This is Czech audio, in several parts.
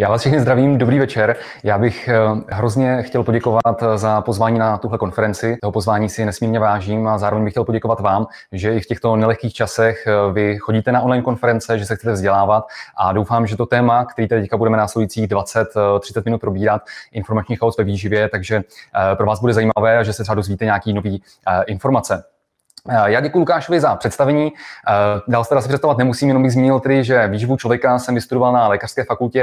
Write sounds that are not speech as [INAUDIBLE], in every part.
Já vás všechny zdravím, dobrý večer. Já bych eh, hrozně chtěl poděkovat eh, za pozvání na tuhle konferenci. Toho pozvání si nesmírně vážím a zároveň bych chtěl poděkovat vám, že i v těchto nelehkých časech eh, vy chodíte na online konference, že se chcete vzdělávat a doufám, že to téma, který tady teďka budeme následujících 20-30 minut probírat, informační chaos ve výživě, takže pro vás bude zajímavé, a že se třeba dozvíte nějaký nový informace. Eh, já děkuji Lukášovi za představení. Eh, dál se teda se představovat nemusím, jenom bych zmínil tedy, že výživu člověka jsem vystudoval na Lékařské fakultě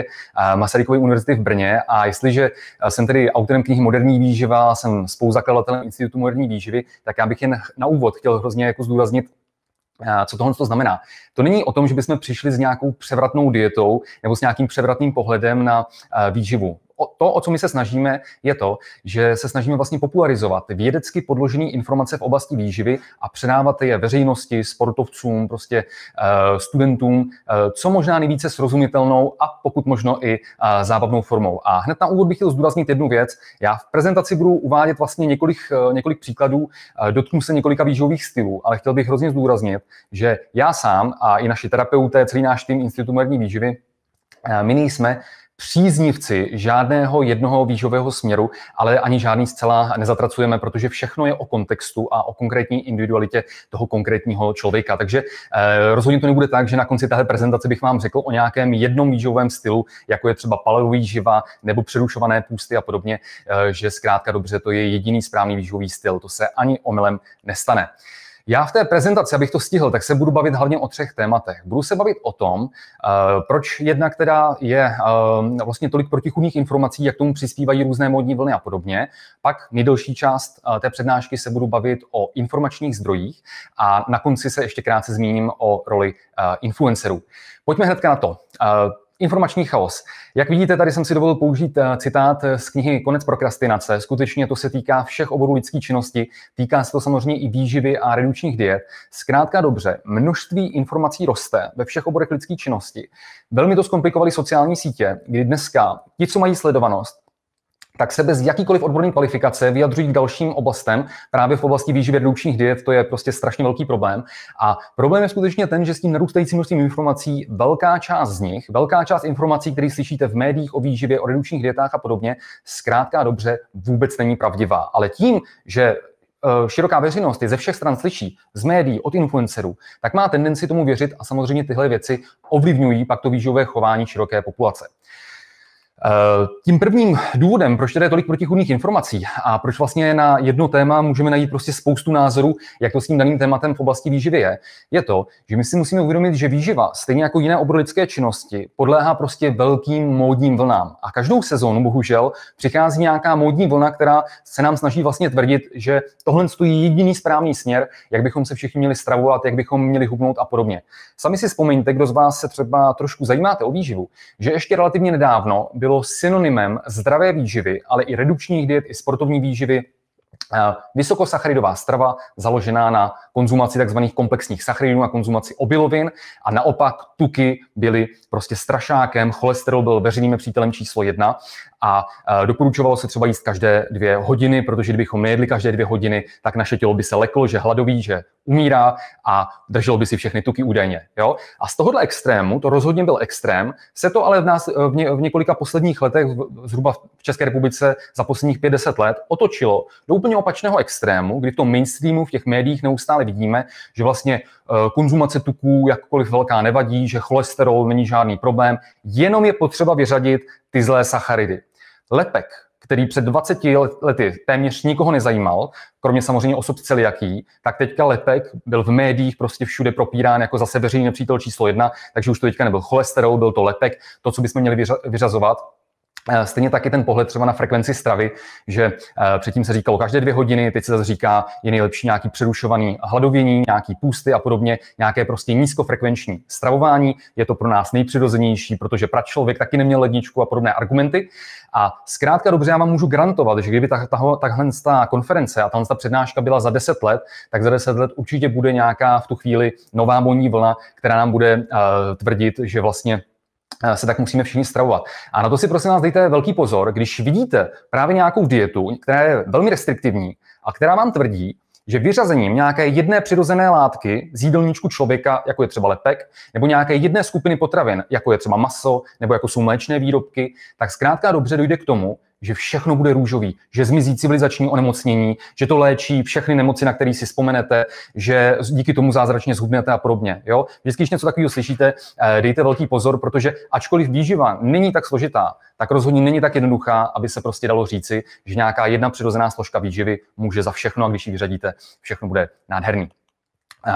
eh, Masarykové univerzity v Brně a jestliže jsem tedy autorem knihy Moderní výživa, jsem spoluzakladatelem Institutu moderní výživy, tak já bych jen na úvod chtěl hrozně jako zdůraznit, co tohle to znamená? To není o tom, že bychom přišli s nějakou převratnou dietou nebo s nějakým převratným pohledem na výživu to, o co my se snažíme, je to, že se snažíme vlastně popularizovat vědecky podložené informace v oblasti výživy a předávat je veřejnosti, sportovcům, prostě eh, studentům, eh, co možná nejvíce srozumitelnou a pokud možno i eh, zábavnou formou. A hned na úvod bych chtěl zdůraznit jednu věc. Já v prezentaci budu uvádět vlastně několik, několik příkladů, dotknu se několika výživových stylů, ale chtěl bych hrozně zdůraznit, že já sám a i naši terapeuté, celý náš tým Institutu moderní výživy, my nejsme příznivci žádného jednoho výžového směru, ale ani žádný zcela nezatracujeme, protože všechno je o kontextu a o konkrétní individualitě toho konkrétního člověka. Takže eh, rozhodně to nebude tak, že na konci téhle prezentace bych vám řekl o nějakém jednom výživovém stylu, jako je třeba živa nebo přerušované půsty a podobně, eh, že zkrátka dobře to je jediný správný výživový styl. To se ani omylem nestane. Já v té prezentaci, abych to stihl, tak se budu bavit hlavně o třech tématech. Budu se bavit o tom, eh, proč jednak teda je eh, vlastně tolik protichůdných informací, jak tomu přispívají různé modní vlny a podobně. Pak nejdelší část eh, té přednášky se budu bavit o informačních zdrojích a na konci se ještě krátce zmíním o roli influencerů. Pojďme hnedka na to informační chaos. Jak vidíte, tady jsem si dovolil použít eh, citát eh, z knihy Konec prokrastinace. Skutečně to se týká všech oborů lidské činnosti, týká se to samozřejmě i výživy a redukčních diet. Zkrátka dobře, množství informací roste ve všech oborech lidské činnosti. Velmi to zkomplikovaly sociální sítě, kdy dneska ti, co mají sledovanost, tak se bez jakýkoliv odborné kvalifikace vyjadřují k dalším oblastem. Právě v oblasti výživy redukčních diet to je prostě strašně velký problém. A problém je skutečně ten, že s tím narůstajícím množstvím informací velká část z nich, velká část informací, které slyšíte v médiích o výživě, o redukčních dietách a podobně, zkrátka dobře vůbec není pravdivá. Ale tím, že eh, široká veřejnost je ze všech stran slyší, z médií, od influencerů, tak má tendenci tomu věřit a samozřejmě tyhle věci ovlivňují pak to výživové chování široké populace. Eh, tím prvním důvodem, proč tady je tolik protichudných informací a proč vlastně na jedno téma můžeme najít prostě spoustu názorů, jak to s tím daným tématem v oblasti výživy je, je to, že my si musíme uvědomit, že výživa, stejně jako jiné obory lidské činnosti, podléhá prostě velkým módním vlnám. A každou sezónu, bohužel, přichází nějaká módní vlna, která se nám snaží vlastně tvrdit, že tohle stojí jediný správný směr, jak bychom se všichni měli stravovat, jak bychom měli hubnout a podobně. Sami si vzpomeňte, kdo z vás se třeba trošku zajímáte o výživu, že ještě relativně nedávno byl bylo synonymem zdravé výživy, ale i redukčních diet, i sportovní výživy, Eh, vysokosacharidová strava založená na konzumaci tzv. komplexních sacharidů, na konzumaci obilovin a naopak tuky byly prostě strašákem, cholesterol byl veřejným přítelem číslo jedna a eh, doporučovalo se třeba jíst každé dvě hodiny, protože kdybychom nejedli každé dvě hodiny, tak naše tělo by se leklo, že hladoví, že umírá a drželo by si všechny tuky údajně. Jo? A z tohohle extrému, to rozhodně byl extrém, se to ale v, nás, v, ně, v několika posledních letech, zhruba v České republice za posledních 50 let, otočilo do úplně úplně opačného extrému, kdy to mainstreamu, v těch médiích neustále vidíme, že vlastně eh, konzumace tuků jakkoliv velká nevadí, že cholesterol není žádný problém, jenom je potřeba vyřadit ty zlé sacharidy. Lepek, který před 20 lety téměř nikoho nezajímal, kromě samozřejmě osob celiaký, tak teďka lepek byl v médiích prostě všude propírán jako zase veřejný nepřítel číslo jedna, takže už to teďka nebyl cholesterol, byl to lepek, to, co bychom měli vyřazovat. Eh, stejně taky ten pohled třeba na frekvenci stravy, že eh, předtím se říkalo každé dvě hodiny, teď se zase říká, je nejlepší nějaký přerušovaný hladovění, nějaký půsty a podobně, nějaké prostě nízkofrekvenční stravování. Je to pro nás nejpřirozenější, protože člověk taky neměl ledničku a podobné argumenty. A zkrátka dobře, já vám můžu garantovat, že kdyby ta, ta, tahle ta konference a tahle ta přednáška byla za 10 let, tak za 10 let určitě bude nějaká v tu chvíli nová bonní vlna, která nám bude uh, tvrdit, že vlastně Eh, se tak musíme všichni stravovat. A na to si prosím vás dejte velký pozor, když vidíte právě nějakou dietu, která je velmi restriktivní a která vám tvrdí, že vyřazením nějaké jedné přirozené látky z jídelníčku člověka, jako je třeba lepek, nebo nějaké jedné skupiny potravin, jako je třeba maso, nebo jako jsou mléčné výrobky, tak zkrátka dobře dojde k tomu, že všechno bude růžový, že zmizí civilizační onemocnění, že to léčí všechny nemoci, na které si vzpomenete, že díky tomu zázračně zhubnete a podobně. Jo? Vždycky, když něco takového slyšíte, eh, dejte velký pozor, protože ačkoliv výživa není tak složitá, tak rozhodně není tak jednoduchá, aby se prostě dalo říci, že nějaká jedna přirozená složka výživy může za všechno a když ji vyřadíte, všechno bude nádherný. Uh,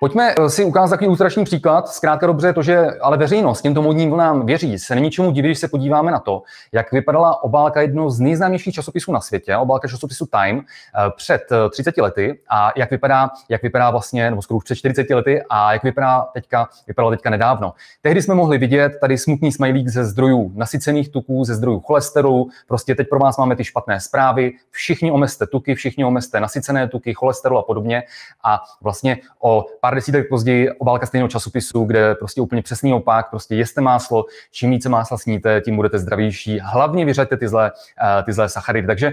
Pojďme eh, si ukázat takový ústrační příklad. Zkrátka dobře to, že ale veřejnost těmto modním vlnám věří. Se není čemu divit, když se podíváme na to, jak vypadala obálka jednoho z nejznámějších časopisů na světě, obálka časopisu Time, eh, před 30 eh, lety a jak vypadá, jak vypadá vlastně, nebo skoro před 40 lety a jak vypadá teďka, vypadala teďka nedávno. Tehdy jsme mohli vidět tady smutný smajlík ze zdrojů nasycených tuků, ze zdrojů cholesterolu. Prostě teď pro vás máme ty špatné zprávy. Všichni omezte tuky, všichni omezte nasycené tuky, cholesterol a podobně. A vlastně o pár pár desítek později obálka stejného časopisu, kde prostě úplně přesný opak, prostě jeste máslo, čím více másla sníte, tím budete zdravější. Hlavně vyřaďte ty zlé, eh, ty zlé sacharidy. Takže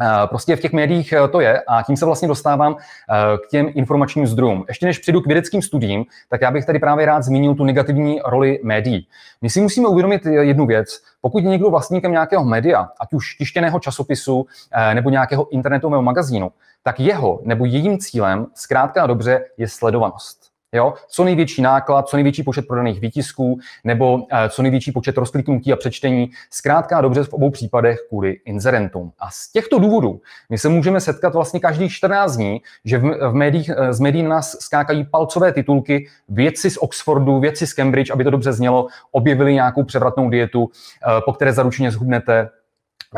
Eh, prostě v těch médiích eh, to je a tím se vlastně dostávám eh, k těm informačním zdrojům. Ještě než přijdu k vědeckým studiím, tak já bych tady právě rád zmínil tu negativní roli médií. My si musíme uvědomit jednu věc. Pokud je někdo vlastníkem nějakého média, ať už tištěného časopisu nebo nějakého internetového magazínu, tak jeho nebo jejím cílem zkrátka a dobře je sledovanost. Jo? Co největší náklad, co největší počet prodaných výtisků nebo eh, co největší počet rozkliknutí a přečtení. Zkrátka dobře v obou případech kvůli inzerentům. A z těchto důvodů my se můžeme setkat vlastně každých 14 dní, že v médiích, eh, z médií nás skákají palcové titulky věci z Oxfordu, věci z Cambridge, aby to dobře znělo, objevili nějakou převratnou dietu, eh, po které zaručeně zhubnete,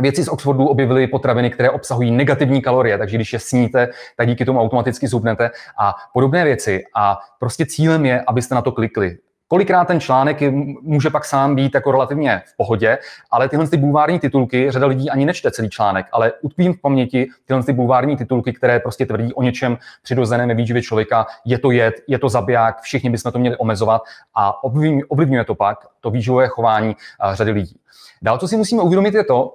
Věci z Oxfordu objevily potraviny, které obsahují negativní kalorie, takže když je sníte, tak díky tomu automaticky zubnete a podobné věci. A prostě cílem je, abyste na to klikli. Kolikrát ten článek může pak sám být jako relativně v pohodě, ale tyhle ty bulvární titulky, řada lidí ani nečte celý článek, ale utkvím v paměti tyhle ty bulvární titulky, které prostě tvrdí o něčem přirozeném výživě člověka, je to jed, je to zabiják, všichni bychom to měli omezovat a ovlivňuje to pak to výživové chování řady lidí. Dál, co si musíme uvědomit, je to,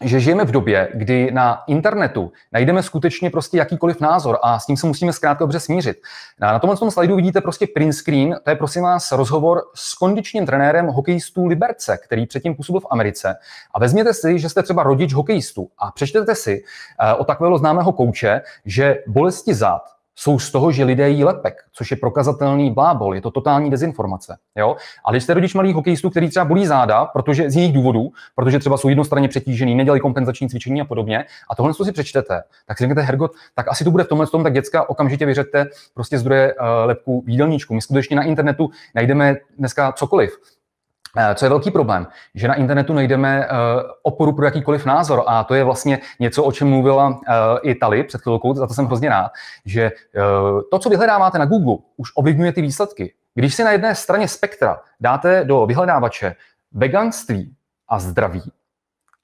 že žijeme v době, kdy na internetu najdeme skutečně prostě jakýkoliv názor a s tím se musíme zkrátka dobře smířit. No na tomhle tom slajdu vidíte prostě print screen, to je prosím vás rozhovor s kondičním trenérem hokejistů Liberce, který předtím působil v Americe. A vezměte si, že jste třeba rodič hokejistů a přečtete si eh, o takového známého kouče, že bolesti zad jsou z toho, že lidé jí lepek, což je prokazatelný blábol, je to totální dezinformace. Jo? A když jste rodič malých hokejistů, který třeba bolí záda, protože z jiných důvodů, protože třeba jsou jednostranně přetížený, nedělají kompenzační cvičení a podobně, a tohle si přečtete, tak si řeknete, Hergot, tak asi to bude v tomhle tom, tak děcka okamžitě vyřete prostě zdroje uh, lepku v jídelníčku. My skutečně na internetu najdeme dneska cokoliv. Eh, co je velký problém? Že na internetu najdeme eh, oporu pro jakýkoliv názor a to je vlastně něco, o čem mluvila eh, i Tali před chvilkou, za to jsem hrozně rád, že to, co vyhledáváte na Google, už ovlivňuje ty výsledky. Když si na jedné straně spektra dáte do vyhledávače veganství a zdraví,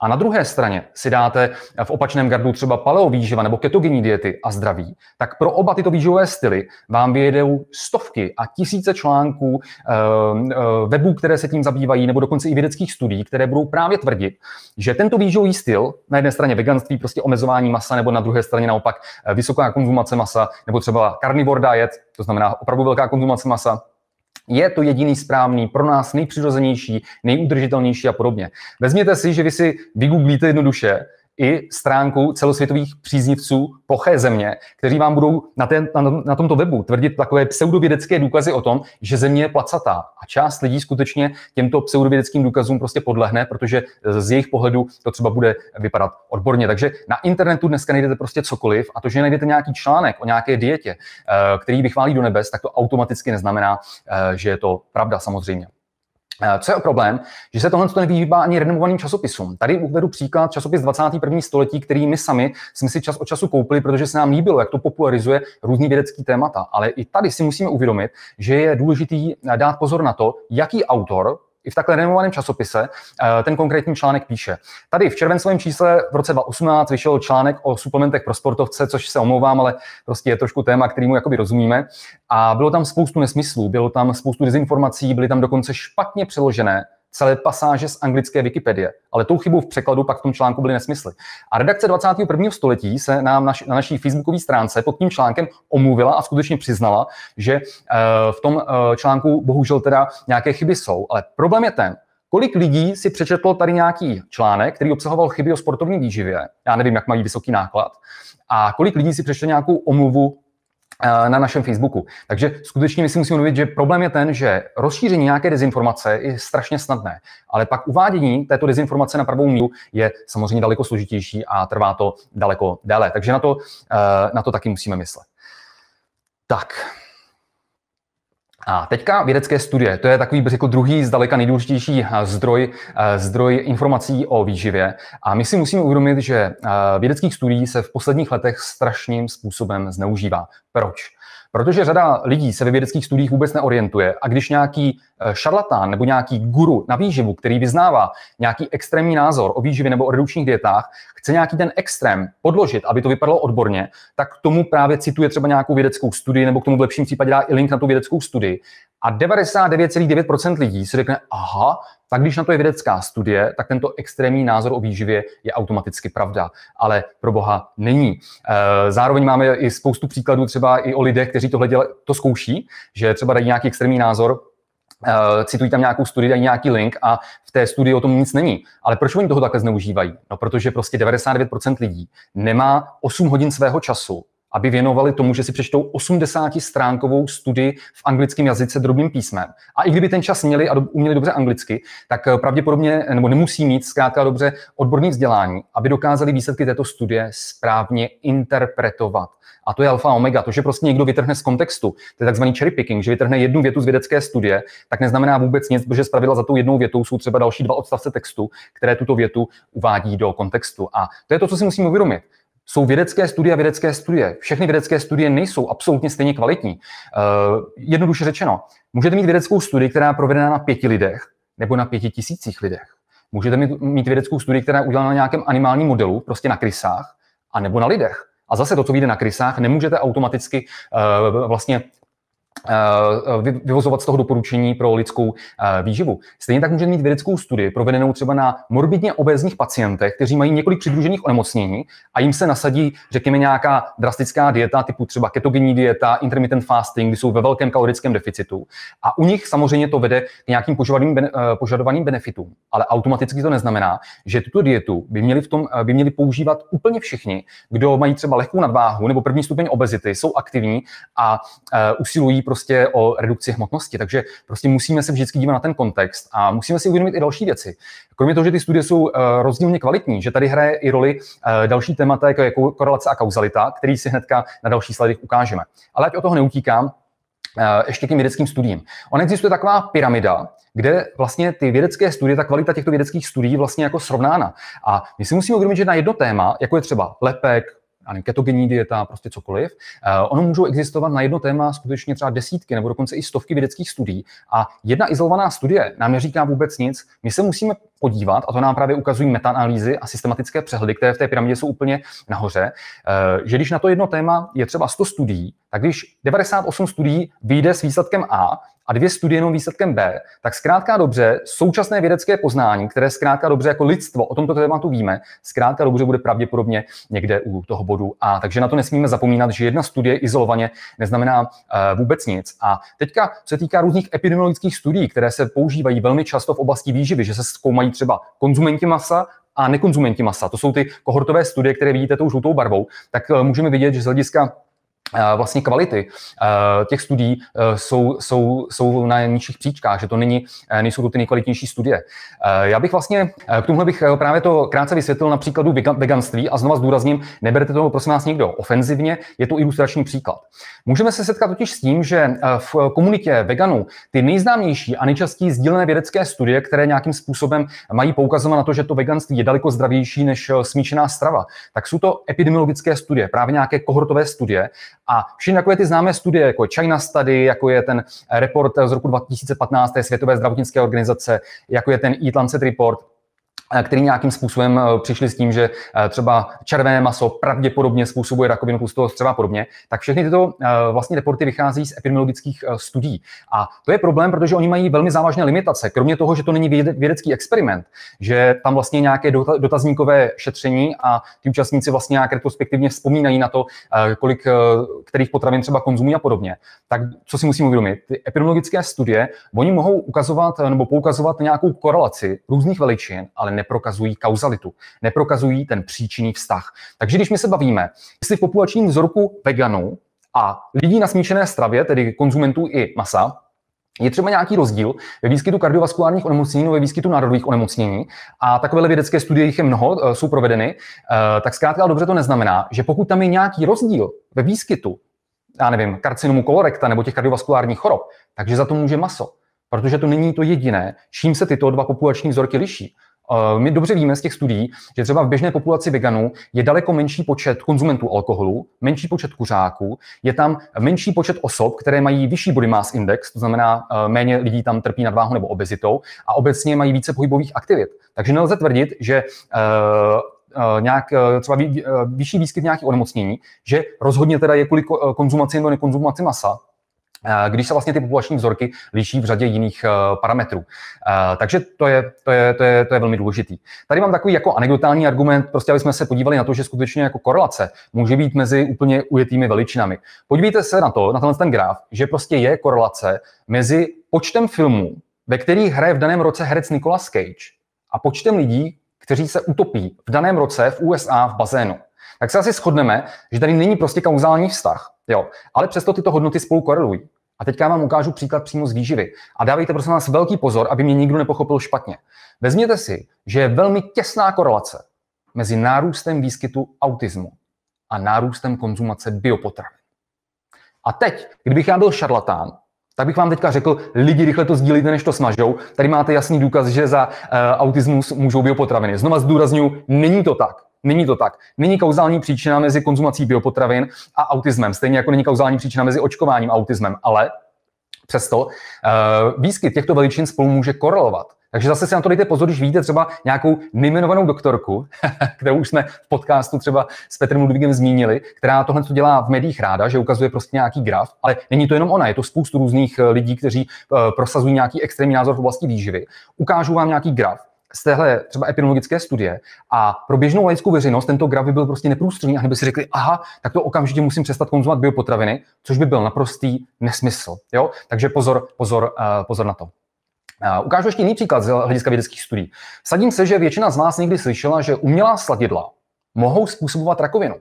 a na druhé straně si dáte v opačném gardu třeba paleo výživa nebo ketogenní diety a zdraví, tak pro oba tyto výživové styly vám vyjedou stovky a tisíce článků, eh, eh, webů, které se tím zabývají, nebo dokonce i vědeckých studií, které budou právě tvrdit, že tento výživový styl, na jedné straně veganství, prostě omezování masa, nebo na druhé straně naopak eh, vysoká konzumace masa, nebo třeba carnivore diet, to znamená opravdu velká konzumace masa, je to jediný správný, pro nás nejpřirozenější, nejudržitelnější a podobně. Vezměte si, že vy si vygooglíte jednoduše, i stránku celosvětových příznivců ploché země, kteří vám budou na, ten, na, na tomto webu tvrdit takové pseudovědecké důkazy o tom, že země je placatá. A část lidí skutečně těmto pseudovědeckým důkazům prostě podlehne, protože z jejich pohledu to třeba bude vypadat odborně. Takže na internetu dneska najdete prostě cokoliv a to, že najdete nějaký článek o nějaké dietě, eh, který vychválí do nebes, tak to automaticky neznamená, eh, že je to pravda samozřejmě. Eh, co je problém? Že se tohle nevyhýbá ani renovovaným časopisům. Tady uvedu příklad časopis 21. století, který my sami jsme si čas od času koupili, protože se nám líbilo, jak to popularizuje různý vědecký témata. Ale i tady si musíme uvědomit, že je důležitý eh, dát pozor na to, jaký autor i v takhle renomovaném časopise eh, ten konkrétní článek píše. Tady v červencovém čísle v roce 2018 vyšel článek o suplementech pro sportovce, což se omlouvám, ale prostě je trošku téma, kterýmu jakoby rozumíme. A bylo tam spoustu nesmyslů, bylo tam spoustu dezinformací, byly tam dokonce špatně přeložené celé pasáže z anglické Wikipedie. Ale tou chybou v překladu pak v tom článku byly nesmysly. A redakce 21. století se nám naš, na naší facebookové stránce pod tím článkem omluvila a skutečně přiznala, že eh, v tom eh, článku bohužel teda nějaké chyby jsou. Ale problém je ten, Kolik lidí si přečetlo tady nějaký článek, který obsahoval chyby o sportovní výživě? Já nevím, jak mají vysoký náklad. A kolik lidí si přečetlo nějakou omluvu Eh, na našem Facebooku. Takže skutečně my si musíme uvědomit, že problém je ten, že rozšíření nějaké dezinformace je strašně snadné, ale pak uvádění této dezinformace na pravou míru je samozřejmě daleko složitější a trvá to daleko déle. Takže na to, eh, na to taky musíme myslet. Tak, a teďka vědecké studie, to je takový, bych řekl, druhý zdaleka nejdůležitější eh, zdroj, eh, zdroj informací o výživě. A my si musíme uvědomit, že eh, vědeckých studií se v posledních letech strašným způsobem zneužívá. Proč? Protože řada lidí se ve vědeckých studiích vůbec neorientuje a když nějaký eh, šarlatán nebo nějaký guru na výživu, který vyznává nějaký extrémní názor o výživě nebo o redukčních dietách, chce nějaký ten extrém podložit, aby to vypadalo odborně, tak k tomu právě cituje třeba nějakou vědeckou studii nebo k tomu v lepším případě dá i link na tu vědeckou studii. A 99,9% lidí si řekne, aha, pak, když na to je vědecká studie, tak tento extrémní názor o výživě je automaticky pravda, ale pro boha není. Eh, zároveň máme i spoustu příkladů třeba i o lidech, kteří tohle děla, to zkouší, že třeba dají nějaký extrémní názor, eh, citují tam nějakou studii, dají nějaký link a v té studii o tom nic není. Ale proč oni toho takhle zneužívají? No, protože prostě 99% lidí nemá 8 hodin svého času aby věnovali tomu, že si přečtou 80-stránkovou studii v anglickém jazyce drobným písmem. A i kdyby ten čas měli a uměli dobře anglicky, tak eh, pravděpodobně nebo nemusí mít zkrátka dobře odborné vzdělání, aby dokázali výsledky této studie správně interpretovat. A to je alfa a omega. To, že prostě někdo vytrhne z kontextu, to je takzvaný cherry picking, že vytrhne jednu větu z vědecké studie, tak neznamená vůbec nic, protože zpravidla za tou jednou větou jsou třeba další dva odstavce textu, které tuto větu uvádí do kontextu. A to je to, co si musíme uvědomit jsou vědecké studie a vědecké studie. Všechny vědecké studie nejsou absolutně stejně kvalitní. Eh, jednoduše řečeno, můžete mít vědeckou studii, která je provedena na pěti lidech nebo na pěti tisících lidech. Můžete mít vědeckou studii, která je udělána na nějakém animálním modelu, prostě na krysách, a nebo na lidech. A zase to, co vyjde na krysách, nemůžete automaticky uh, vlastně Eh, vyvozovat z toho doporučení pro lidskou eh, výživu. Stejně tak můžeme mít vědeckou studii provedenou třeba na morbidně obézních pacientech, kteří mají několik přidružených onemocnění a jim se nasadí, řekněme, nějaká drastická dieta typu třeba ketogenní dieta, intermittent fasting, kdy jsou ve velkém kalorickém deficitu. A u nich samozřejmě to vede k nějakým požadovaným, eh, požadovaným benefitům. Ale automaticky to neznamená, že tuto dietu by měli, v tom, by měli používat úplně všichni, kdo mají třeba lehkou nadváhu nebo první stupeň obezity, jsou aktivní a usilují prostě o redukci hmotnosti. Takže prostě musíme se vždycky dívat na ten kontext a musíme si uvědomit i další věci. Kromě toho, že ty studie jsou eh, rozdílně kvalitní, že tady hraje i roli eh, další témata, jako je korelace a kauzalita, který si hnedka na další sledech ukážeme. Ale ať o toho neutíkám, eh, ještě k těm vědeckým studiím. On existuje taková pyramida, kde vlastně ty vědecké studie, ta kvalita těchto vědeckých studií vlastně jako srovnána. A my si musíme uvědomit, že na jedno téma, jako je třeba lepek, nevím, ketogenní dieta, prostě cokoliv. Eh, ono můžou existovat na jedno téma skutečně třeba desítky nebo dokonce i stovky vědeckých studií a jedna izolovaná studie nám neříká vůbec nic. My se musíme podívat, a to nám právě ukazují metaanalýzy a systematické přehledy, které v té pyramidě jsou úplně nahoře, eh, že když na to jedno téma je třeba 100 studií, tak když 98 studií vyjde s výsledkem A, a dvě studie jenom výsledkem B, tak zkrátka dobře současné vědecké poznání, které zkrátka dobře jako lidstvo o tomto tématu víme, zkrátka dobře bude pravděpodobně někde u toho bodu A. Takže na to nesmíme zapomínat, že jedna studie izolovaně neznamená eh, vůbec nic. A teďka, co se týká různých epidemiologických studií, které se používají velmi často v oblasti výživy, že se zkoumají třeba konzumenti masa, a nekonzumenti masa. To jsou ty kohortové studie, které vidíte tou žlutou barvou, tak eh, můžeme vidět, že z hlediska Eh, vlastně kvality eh, těch studií eh, jsou, jsou, jsou na nižších příčkách, že to není, nejsou to ty nejkvalitnější studie. Já bych vlastně, k tomuhle bych právě to krátce vysvětlil na příkladu veganství a znova zdůrazním, neberte toho prosím vás někdo ofenzivně, je to ilustrační příklad. Můžeme se setkat totiž s tím, že v komunitě veganů ty nejznámější a nejčastěji sdílené vědecké studie, které nějakým způsobem mají poukazovat na to, že to veganství je daleko zdravější než smíšená strava, tak jsou to epidemiologické studie, právě nějaké kohortové studie a všechny takové ty známé studie, jako China Study, jako je ten report z roku 2015 té Světové zdravotnické organizace, jako je ten Eat Lancet Report, který nějakým způsobem eh, přišli s tím, že eh, třeba červené maso pravděpodobně způsobuje rakovinu tlustého střeva a podobně, tak všechny tyto eh, vlastně reporty vychází z epidemiologických studií. A to je problém, protože oni mají velmi závažné limitace. Kromě toho, že to není vědecký experiment, že tam vlastně nějaké dotazníkové šetření a ty účastníci vlastně nějak retrospektivně vzpomínají na to, kolik kterých potravin třeba konzumují a podobně, tak co si musím uvědomit? Ty epidemiologické studie, oni mohou ukazovat nebo poukazovat nějakou korelaci různých veličin, ale neprokazují kauzalitu, neprokazují ten příčinný vztah. Takže když my se bavíme, jestli v populačním vzorku veganů a lidí na smíšené stravě, tedy konzumentů i masa, je třeba nějaký rozdíl ve výskytu kardiovaskulárních onemocnění, ve výskytu národových onemocnění a takovéhle vědecké studie jich je mnoho, eh, jsou provedeny, eh, tak zkrátka dobře to neznamená, že pokud tam je nějaký rozdíl ve výskytu, já nevím, karcinomu kolorekta nebo těch kardiovaskulárních chorob, takže za to může maso. Protože to není to jediné, čím se tyto dva populační vzorky liší. Eh, my dobře víme z těch studií, že třeba v běžné populaci veganů je daleko menší počet konzumentů alkoholu, menší počet kuřáků, je tam menší počet osob, které mají vyšší body mass index, to znamená eh, méně lidí tam trpí nadváhu nebo obezitou a obecně mají více pohybových aktivit. Takže nelze tvrdit, že eh, nějak třeba vyšší výskyt nějakých onemocnění, že rozhodně teda je kvůli konzumaci nebo nekonzumaci masa, Eh, když se vlastně ty populační vzorky liší v řadě jiných eh, parametrů. Eh, takže to je, to je, to je, to je velmi důležitý. Tady mám takový jako anekdotální argument, prostě aby jsme se podívali na to, že skutečně jako korelace může být mezi úplně ujetými veličinami. Podívejte se na to, na tenhle ten graf, že prostě je korelace mezi počtem filmů, ve kterých hraje v daném roce herec Nicolas Cage a počtem lidí, kteří se utopí v daném roce v USA v bazénu. Tak se asi shodneme, že tady není prostě kauzální vztah. Jo, ale přesto tyto hodnoty spolu korelují. A teďka vám ukážu příklad přímo z výživy. A dávejte prosím vás velký pozor, aby mě nikdo nepochopil špatně. Vezměte si, že je velmi těsná korelace mezi nárůstem výskytu autismu a nárůstem konzumace biopotravin. A teď, kdybych já byl šarlatán, tak bych vám teďka řekl, lidi rychle to sdílíte, než to smažou. Tady máte jasný důkaz, že za uh, autismus můžou biopotraviny. Znova zdůraznuju, není to tak. Není to tak. Není kauzální příčina mezi konzumací biopotravin a autismem, stejně jako není kauzální příčina mezi očkováním a autismem, ale přesto eh, výskyt těchto veličin spolu může korelovat. Takže zase si na to dejte pozor, když vidíte třeba nějakou nejmenovanou doktorku, [LAUGHS] kterou už jsme v podcastu třeba s Petrem Ludvíkem zmínili, která tohle to dělá v médiích ráda, že ukazuje prostě nějaký graf, ale není to jenom ona, je to spoustu různých eh, lidí, kteří eh, prosazují nějaký extrémní názor v oblasti výživy. Ukážu vám nějaký graf, z téhle třeba epidemiologické studie a pro běžnou laickou veřejnost tento graf by byl prostě neprůstřelný a by si řekli, aha, tak to okamžitě musím přestat konzumovat biopotraviny, což by byl naprostý nesmysl. Jo? Takže pozor, pozor, uh, pozor na to. Uh, ukážu ještě jiný příklad z hlediska vědeckých studií. Sadím se, že většina z vás někdy slyšela, že umělá sladidla mohou způsobovat rakovinu.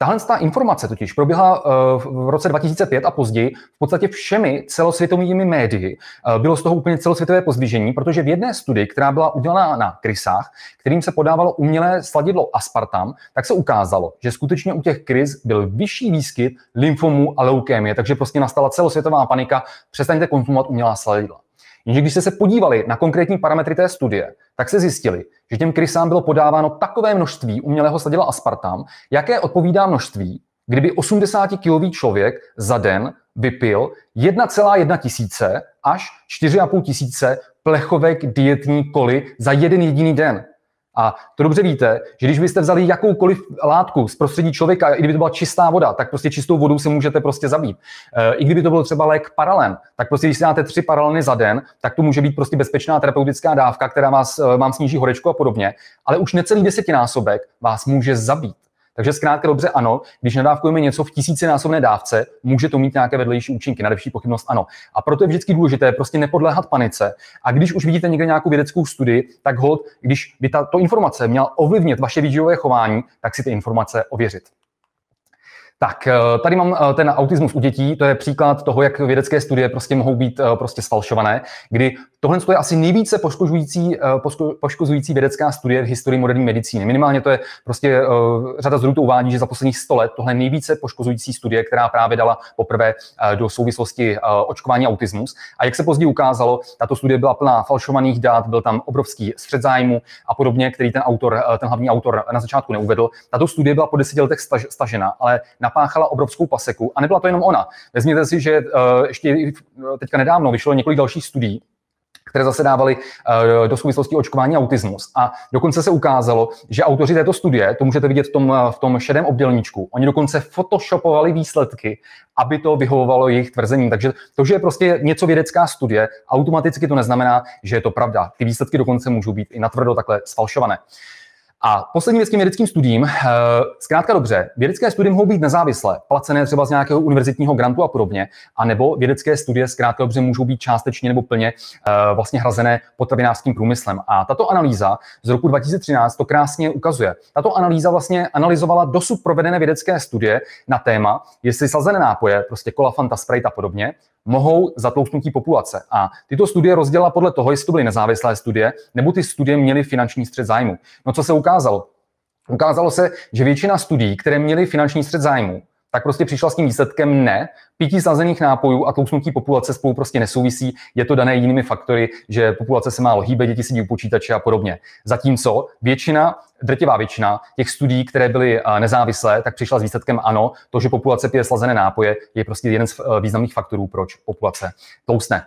Tahle ta informace totiž proběhla eh, v roce 2005 a později v podstatě všemi celosvětovými médii. Eh, bylo z toho úplně celosvětové pozdvižení, protože v jedné studii, která byla udělána na krysách, kterým se podávalo umělé sladidlo aspartam, tak se ukázalo, že skutečně u těch krys byl vyšší výskyt lymfomů a leukémie, takže prostě nastala celosvětová panika, přestaňte konzumovat umělá sladidla. Jenže když jste se podívali na konkrétní parametry té studie, tak se zjistili, že těm krysám bylo podáváno takové množství umělého sladila aspartam, jaké odpovídá množství, kdyby 80-kilový člověk za den vypil 1,1 tisíce až 4,5 tisíce plechovek dietní koly za jeden jediný den. A to dobře víte, že když byste vzali jakoukoliv látku z prostředí člověka, i kdyby to byla čistá voda, tak prostě čistou vodou se můžete prostě zabít. E, I kdyby to byl třeba lék paralen, tak prostě když si dáte tři paraleny za den, tak to může být prostě bezpečná terapeutická dávka, která vás, eh, vám sníží horečku a podobně, ale už necelý desetinásobek vás může zabít. Takže zkrátka dobře ano, když nadávkujeme něco v tisícinásobné dávce, může to mít nějaké vedlejší účinky, na lepší pochybnost ano. A proto je vždycky důležité prostě nepodléhat panice. A když už vidíte někde nějakou vědeckou studii, tak hod, když by to informace měla ovlivnit vaše výživové chování, tak si ty informace ověřit. Tak, eh, tady mám eh, ten autismus u dětí, to je příklad toho, jak vědecké studie prostě mohou být eh, prostě sfalšované, kdy Tohle je asi nejvíce poškozující, eh, poškozující vědecká studie v historii moderní medicíny. Minimálně to je prostě eh, řada zdrojů uvádí, že za posledních 100 let tohle je nejvíce poškozující studie, která právě dala poprvé eh, do souvislosti očkování autismus. A jak se později ukázalo, tato studie byla plná falšovaných dát, byl tam obrovský střed zájmu a podobně, který ten autor, ten hlavní autor na začátku neuvedl. Tato studie byla po deseti letech staž, stažena, ale napáchala obrovskou paseku. A nebyla to jenom ona. Vezměte si, že ještě teďka nedávno vyšlo několik dalších studií, které zase dávali eh, do souvislosti očkování autismus. A dokonce se ukázalo, že autoři této studie, to můžete vidět v tom, eh, v tom šedém obdělníčku, oni dokonce photoshopovali výsledky, aby to vyhovovalo jejich tvrzením. Takže to, že je prostě něco vědecká studie, automaticky to neznamená, že je to pravda. Ty výsledky dokonce můžou být i natvrdo takhle sfalšované. A poslední věc k těm vědeckým studiím. Eh, zkrátka dobře, vědecké studie mohou být nezávislé, placené třeba z nějakého univerzitního grantu a podobně, anebo vědecké studie zkrátka dobře můžou být částečně nebo plně eh, vlastně hrazené potravinářským průmyslem. A tato analýza z roku 2013 to krásně ukazuje. Tato analýza vlastně analyzovala dosud provedené vědecké studie na téma, jestli sazené nápoje, prostě kola, fanta, sprite a podobně, mohou zatloustnutí populace. A tyto studie rozdělila podle toho, jestli to byly nezávislé studie, nebo ty studie měly finanční střed zájmu. No co se ukázalo? Ukázalo se, že většina studií, které měly finanční střed zájmu, tak prostě přišla s tím výsledkem ne. Pití slazených nápojů a tlousnutí populace spolu prostě nesouvisí. Je to dané jinými faktory, že populace se málo hýbe, děti sedí u počítače a podobně. Zatímco většina, drtivá většina těch studií, které byly eh, nezávislé, tak přišla s výsledkem ano. To, že populace pije slazené nápoje, je prostě jeden z eh, významných faktorů, proč populace tlousne.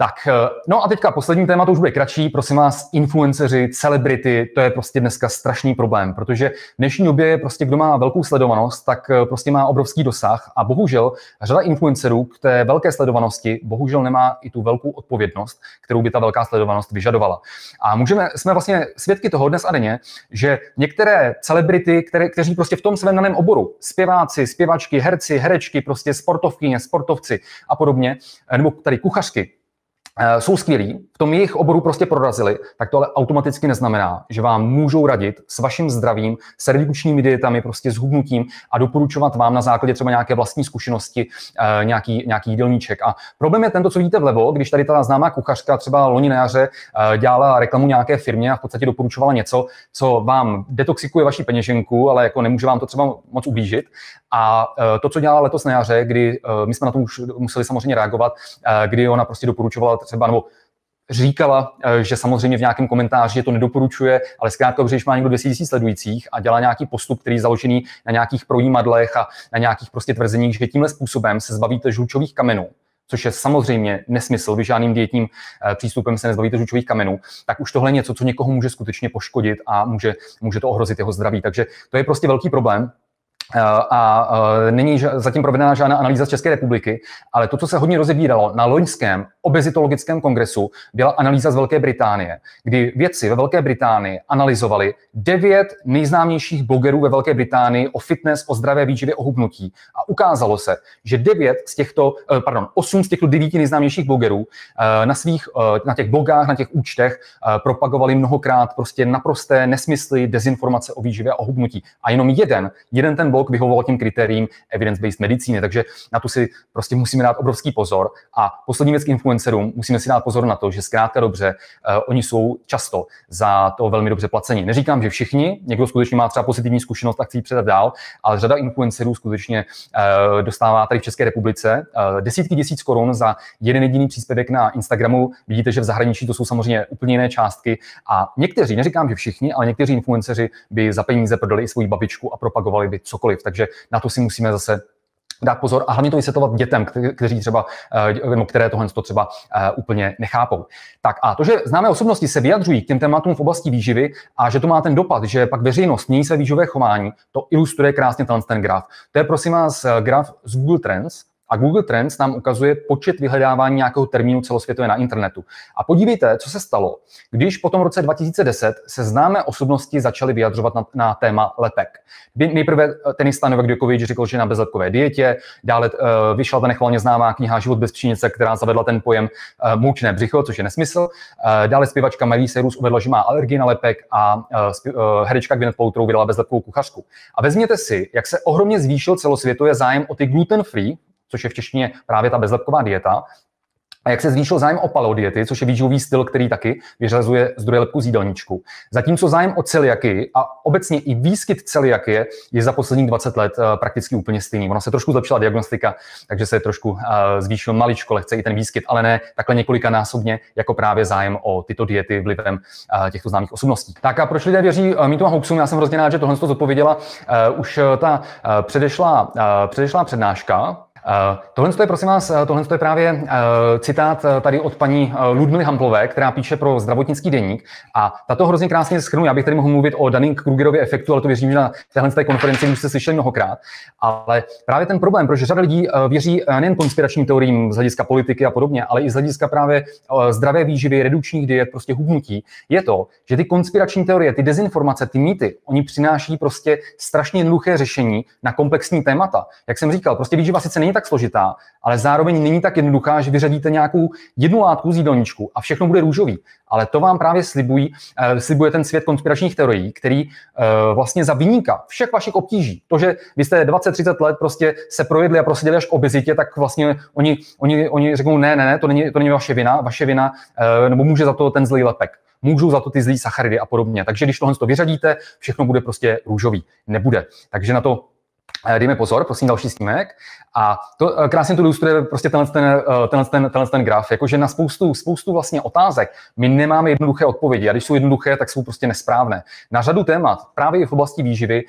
Tak, eh, no a teďka poslední téma, to už bude kratší, prosím vás, influenceři, celebrity, to je prostě dneska strašný problém, protože v dnešní době prostě kdo má velkou sledovanost, tak eh, prostě má obrovský dosah a bohužel řada influencerů k té velké sledovanosti bohužel nemá i tu velkou odpovědnost, kterou by ta velká sledovanost vyžadovala. A můžeme, jsme vlastně svědky toho dnes a denně, že některé celebrity, které, kteří prostě v tom svém daném oboru, zpěváci, zpěvačky, herci, herečky, prostě sportovkyně, sportovci a podobně, eh, nebo tady kuchařky, Eh, jsou skvělí, v tom jejich oboru prostě prorazili, tak to ale automaticky neznamená, že vám můžou radit s vaším zdravím, s redukčními dietami, prostě s hubnutím a doporučovat vám na základě třeba nějaké vlastní zkušenosti eh, nějaký, nějaký jídelníček. A problém je tento, co vidíte vlevo, když tady ta známá kuchařka třeba loni na jaře eh, dělala reklamu nějaké firmě a v podstatě doporučovala něco, co vám detoxikuje vaši peněženku, ale jako nemůže vám to třeba moc ublížit. A e, to, co dělala letos na jaře, kdy e, my jsme na to už museli samozřejmě reagovat, e, kdy ona prostě doporučovala třeba, nebo říkala, že samozřejmě v nějakém komentáři to nedoporučuje, ale zkrátka, když má někdo 200 000 sledujících a dělá nějaký postup, který je založený na nějakých projímadlech a na nějakých prostě tvrzeních, že tímhle způsobem se zbavíte žlučových kamenů, což je samozřejmě nesmysl, vy žádným dietním přístupem se nezbavíte žlučových kamenů, tak už tohle je něco, co někoho může skutečně poškodit a může, může to ohrozit jeho zdraví. Takže to je prostě velký problém. Eh, a eh, není zatím provedena žádná analýza z České republiky, ale to, co se hodně rozebíralo na loňském obezitologickém kongresu, byla analýza z Velké Británie, kdy vědci ve Velké Británii analyzovali devět nejznámějších blogerů ve Velké Británii o fitness, o zdravé výživě, o hubnutí. A ukázalo se, že devět z těchto, eh, pardon, osm z těchto devíti nejznámějších blogerů na svých, na těch blogách, na těch účtech propagovali mnohokrát prostě naprosté nesmysly, dezinformace o výživě a o hubnutí. A jenom jeden, jeden ten blog dialog vyhovoval těm kritériím evidence-based medicíny. Takže na to si prostě musíme dát obrovský pozor. A poslední věc k influencerům, musíme si dát pozor na to, že zkrátka dobře, uh, oni jsou často za to velmi dobře placení. Neříkám, že všichni, někdo skutečně má třeba pozitivní zkušenost a chce ji předat dál, ale řada influencerů skutečně uh, dostává tady v České republice uh, desítky tisíc korun za jeden jediný příspěvek na Instagramu. Vidíte, že v zahraničí to jsou samozřejmě úplně jiné částky a někteří, neříkám, že všichni, ale někteří influenceři by za peníze prodali i svoji babičku a propagovali by cokoliv cokoliv. Takže na to si musíme zase dát pozor a hlavně to vysvětlovat dětem, kteří třeba, eh, které tohle to třeba eh, úplně nechápou. Tak a to, že známé osobnosti se vyjadřují k těm tématům v oblasti výživy a že to má ten dopad, že pak veřejnost mění své výživové chování, to ilustruje krásně ten graf. To je prosím vás eh, graf z Google Trends, a Google Trends nám ukazuje počet vyhledávání nějakého termínu celosvětově na internetu. A podívejte, co se stalo, když po tom roce 2010 se známé osobnosti začaly vyjadřovat na, na téma lepek. Nejprve eh, tenista Novak Djokovic řekl, že na bezlepkové dietě, dále uh, vyšla ta nechvalně známá kniha Život bez přínice, která zavedla ten pojem uh, moučné břicho, což je nesmysl. Uh, dále zpěvačka Miley Cyrus uvedla, že má alergii na lepek a uh, uh, herečka Gwyneth Paltrow vydala bezlepkovou kuchařku. A vezměte si, jak se ohromně zvýšil celosvětově zájem o ty gluten-free což je v češtině právě ta bezlepková dieta, a jak se zvýšil zájem o paleodiety, což je výživový styl, který taky vyřazuje zdroje lepku z jídelníčku. Zatímco zájem o celiaky a obecně i výskyt celiaky je za posledních 20 let eh, prakticky úplně stejný. Ona se trošku zlepšila diagnostika, takže se trošku eh, zvýšil maličko lehce i ten výskyt, ale ne takhle několika násobně, jako právě zájem o tyto diety vlivem eh, těchto známých osobností. Tak a proč lidé věří mýtu a hoaxům? Já jsem hrozně rád, že tohle to zodpověděla už ta předešlá, předešlá přednáška, Eh, tohle je, prosím vás, eh, tohle je právě eh, citát tady od paní Ludmily Hamplové, která píše pro zdravotnický deník. A tato hrozně krásně schrnu. Já bych tady mohl mluvit o daning krugerově efektu, ale to věřím, že na téhle té konferenci už jste slyšeli mnohokrát. Ale právě ten problém, protože řada lidí věří nejen konspiračním teoriím z hlediska politiky a podobně, ale i z hlediska právě zdravé výživy, redukčních diet, prostě hubnutí, je to, že ty konspirační teorie, ty dezinformace, ty mýty, oni přináší prostě strašně jednoduché řešení na komplexní témata. Jak jsem říkal, prostě výživa sice není není tak složitá, ale zároveň není tak jednoduchá, že vyřadíte nějakou jednu látku z jídelníčku a všechno bude růžový. Ale to vám právě slibují, eh, slibuje ten svět konspiračních teorií, který eh, vlastně za vyníka všech vašich obtíží. To, že vy jste 20-30 let prostě se projedli a prostě až k obezitě, tak vlastně oni, oni, oni řeknou, ne, ne, ne, to není, to není vaše vina, vaše vina, eh, nebo může za to ten zlý lepek můžou za to ty zlý sacharidy a podobně. Takže když tohle to vyřadíte, všechno bude prostě růžový. Nebude. Takže na to Eh, dejme pozor, prosím další snímek. A to eh, krásně to ilustruje prostě tenhle ten, eh, tenhle ten, tenhle ten graf, jakože na spoustu, spoustu vlastně otázek my nemáme jednoduché odpovědi a když jsou jednoduché, tak jsou prostě nesprávné. Na řadu témat, právě i v oblasti výživy,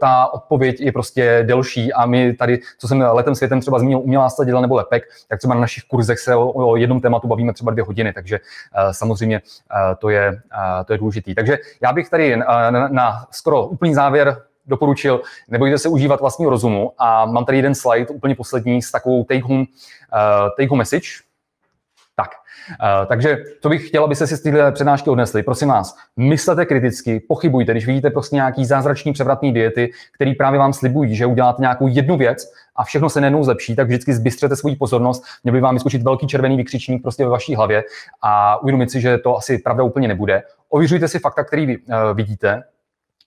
ta odpověď je prostě delší a my tady, co jsem letem světem třeba zmínil, umělá sladidla nebo lepek, tak třeba na našich kurzech se o, o jednom tématu bavíme třeba dvě hodiny, takže samozřejmě to je, to je důležitý. Takže já bych tady na, na skoro úplný závěr doporučil, nebojte se užívat vlastního rozumu. A mám tady jeden slide, úplně poslední, s takovou take-home eh, take home message, tak, uh, takže to bych chtěl, abyste se si z této přednášky odnesli. Prosím vás, myslete kriticky, pochybujte, když vidíte prostě nějaký zázrační převratný diety, který právě vám slibují, že uděláte nějakou jednu věc a všechno se nenou zlepší, tak vždycky zbystřete svou pozornost, měl by vám vyskočit velký červený vykřičník prostě ve vaší hlavě a uvědomit si, že to asi pravda úplně nebude. Ověřujte si fakta, který eh, vidíte,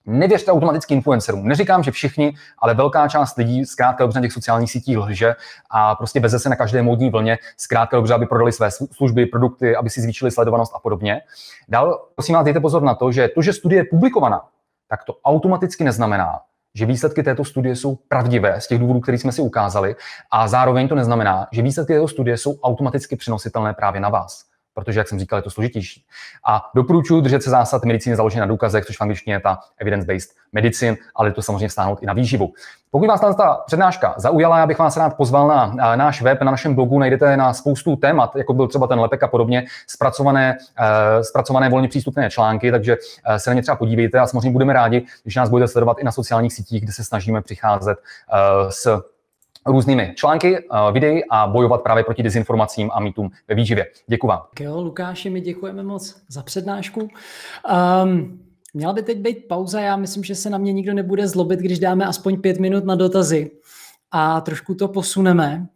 Nevěřte automaticky influencerům. Neříkám, že všichni, ale velká část lidí zkrátka dobře na těch sociálních sítích lže a prostě veze se na každé módní vlně zkrátka dobře, aby prodali své služby, produkty, aby si zvýšili sledovanost a podobně. Dál, prosím vás, dejte pozor na to, že to, že studie je publikovaná, tak to automaticky neznamená, že výsledky této studie jsou pravdivé z těch důvodů, které jsme si ukázali, a zároveň to neznamená, že výsledky této studie jsou automaticky přenositelné právě na vás protože, jak jsem říkal, je to složitější. A doporučuji držet se zásad medicíny založené na důkazech, což v angličtině je ta evidence-based medicine, ale to samozřejmě stáhnout i na výživu. Pokud vás ta přednáška zaujala, já bych vás rád pozval na eh, náš web, na našem blogu najdete na spoustu témat, jako byl třeba ten lepek a podobně, zpracované, eh, zpracované volně přístupné články, takže eh, se na ně třeba podívejte a samozřejmě budeme rádi, když nás budete sledovat i na sociálních sítích, kde se snažíme přicházet s různými články, eh, videí a bojovat právě proti dezinformacím a mýtům ve výživě. Děkuji vám. Jo, Lukáši, my děkujeme moc za přednášku. Um, měla by teď být pauza, já myslím, že se na mě nikdo nebude zlobit, když dáme aspoň pět minut na dotazy a trošku to posuneme.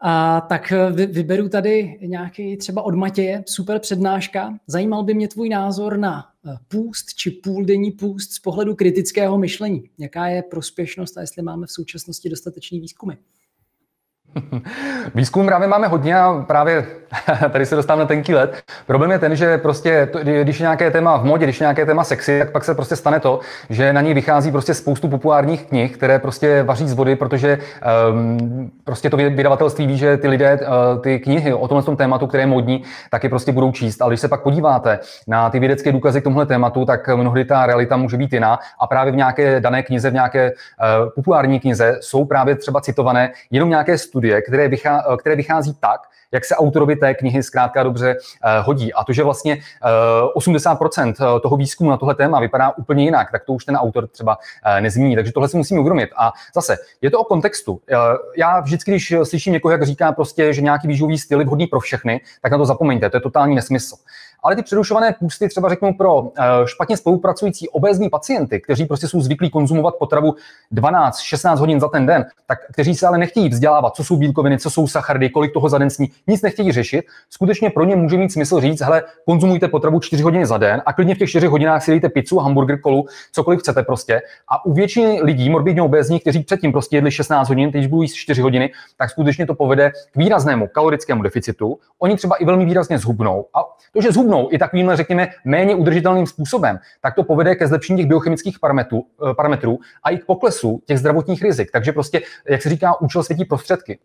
A tak eh, vyberu tady nějaký třeba od Matěje, super přednáška. Zajímal by mě tvůj názor na eh, půst či půldenní půst z pohledu kritického myšlení. Jaká je prospěšnost a jestli máme v současnosti dostatečný výzkumy? [LAUGHS] Výzkum právě máme hodně a právě [LAUGHS] tady se dostávám na tenký let. Problém je ten, že prostě, to, když je nějaké téma v modě, když je nějaké téma sexy, tak pak se prostě stane to, že na ní vychází prostě spoustu populárních knih, které prostě vaří z vody, protože um, prostě to vydavatelství ví, že ty lidé uh, ty knihy o tomhle tom tématu, které je modní, tak je prostě budou číst. Ale když se pak podíváte na ty vědecké důkazy k tomhle tématu, tak mnohdy ta realita může být jiná a právě v nějaké dané knize, v nějaké uh, populární knize jsou právě třeba citované jenom nějaké studie, které, vychá, eh, které vychází tak, jak se autorovi té knihy zkrátka dobře eh, hodí. A to, že vlastně 80% eh, eh, toho výzkumu na tohle téma vypadá úplně jinak, tak to už ten autor třeba nezmíní. Takže tohle si musíme uvědomit. A zase, je to o kontextu. Já vždycky, když slyším někoho, jak říká prostě, že nějaký výživový styl je vhodný pro všechny, tak na to zapomeňte, to je totální nesmysl ale ty přerušované půsty třeba řeknu pro eh, špatně spolupracující obézní pacienty, kteří prostě jsou zvyklí konzumovat potravu 12-16 hodin za ten den, tak kteří se ale nechtějí vzdělávat, co jsou bílkoviny, co jsou sachardy, kolik toho za den sní, nic nechtějí řešit, skutečně pro ně může mít smysl říct, hele, konzumujte potravu 4 hodiny za den a klidně v těch 4 hodinách si dejte pizzu, hamburger, kolu, cokoliv chcete prostě. A u většiny lidí, morbidně obézních, kteří předtím prostě jedli 16 hodin, teď budou jíst 4 hodiny, tak skutečně to povede k výraznému kalorickému deficitu. Oni třeba i velmi výrazně zhubnou. A to, že zhubnou, rovnou i takovým, řekněme, méně udržitelným způsobem, tak to povede ke zlepšení těch biochemických parametrů, eh, parametrů a i k poklesu těch zdravotních rizik. Takže prostě, jak se říká, účel světí prostředky.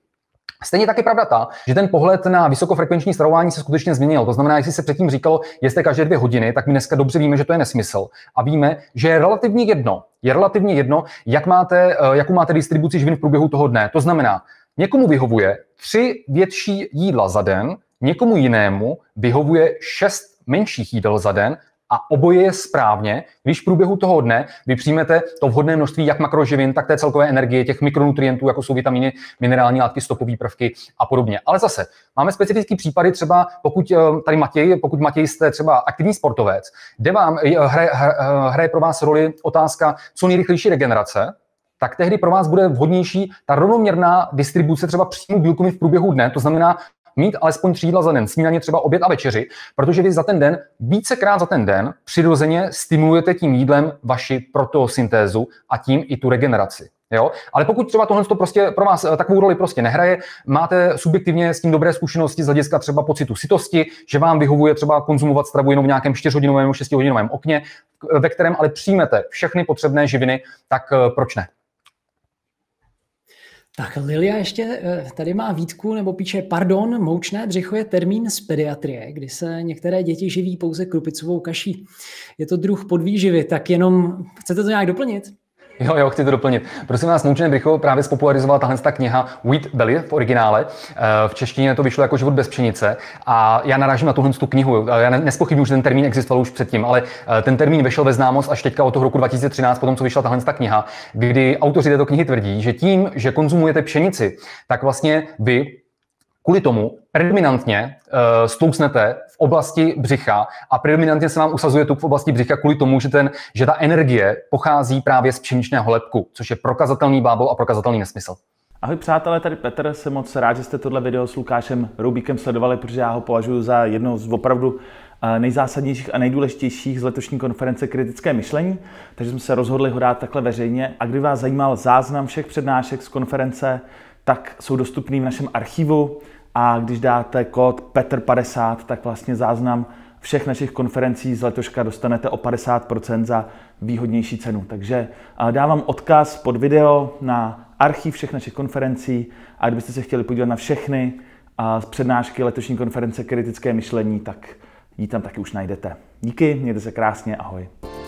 Stejně tak je pravda ta, že ten pohled na vysokofrekvenční stravování se skutečně změnil. To znamená, jestli se předtím říkalo, jeste každé dvě hodiny, tak my dneska dobře víme, že to je nesmysl. A víme, že je relativně jedno, je relativně jedno, jak máte, eh, jakou máte distribuci živin v průběhu toho dne. To znamená, někomu vyhovuje tři větší jídla za den, Někomu jinému vyhovuje šest menších jídel za den a oboje je správně, když v průběhu toho dne vy přijmete to vhodné množství jak makroživin, tak té celkové energie, těch mikronutrientů, jako jsou vitamíny, minerální látky, stopové prvky a podobně. Ale zase máme specifické případy, třeba pokud eh, tady Matěj, pokud Matěj jste třeba aktivní sportovec, kde vám eh, hraje, eh, hraje pro vás roli otázka co nejrychlejší regenerace, tak tehdy pro vás bude vhodnější ta rovnoměrná distribuce třeba příjmu bílkovin v průběhu dne, to znamená mít alespoň tři jídla za den, snídaně třeba oběd a večeři, protože vy za ten den, vícekrát za ten den, přirozeně stimulujete tím jídlem vaši proteosyntézu a tím i tu regeneraci. Jo? Ale pokud třeba tohle to prostě pro vás eh, takovou roli prostě nehraje, máte subjektivně s tím dobré zkušenosti z hlediska třeba pocitu sitosti, že vám vyhovuje třeba konzumovat stravu jenom v nějakém 4-hodinovém nebo 6-hodinovém okně, ve kterém ale přijmete všechny potřebné živiny, tak eh, proč ne? Tak Lilia ještě eh, tady má výtku nebo píše, pardon, moučné břicho je termín z pediatrie, kdy se některé děti živí pouze krupicovou kaší. Je to druh podvýživy, tak jenom chcete to nějak doplnit? Jo, jo, chci to doplnit. Prosím vás, Noučené brycho právě spopularizovala tahle ta kniha Wheat Belly v originále. Eh, v češtině to vyšlo jako život bez pšenice. A já narážím na tuhle tu knihu. Eh, já nespochybnuju, že ten termín existoval už předtím, ale eh, ten termín vešel ve známost až teďka od toho roku 2013, potom co vyšla tahle ta kniha, kdy autoři této knihy tvrdí, že tím, že konzumujete pšenici, tak vlastně vy kvůli tomu predominantně uh, eh, stlousnete v oblasti břicha a predominantně se vám usazuje tuk v oblasti břicha kvůli tomu, že, ten, že ta energie pochází právě z pšeničného lepku, což je prokazatelný bábel a prokazatelný nesmysl. Ahoj přátelé, tady Petr, jsem moc rád, že jste tohle video s Lukášem Rubíkem sledovali, protože já ho považuji za jedno z opravdu eh, nejzásadnějších a nejdůležitějších z letošní konference Kritické myšlení, takže jsme se rozhodli ho dát takhle veřejně. A kdyby vás zajímal záznam všech přednášek z konference, tak jsou dostupný v našem archivu a když dáte kód PETR50, tak vlastně záznam všech našich konferencí z letoška dostanete o 50% za výhodnější cenu. Takže dávám odkaz pod video na archiv všech našich konferencí a kdybyste se chtěli podívat na všechny z přednášky letošní konference Kritické myšlení, tak ji tam taky už najdete. Díky, mějte se krásně, ahoj.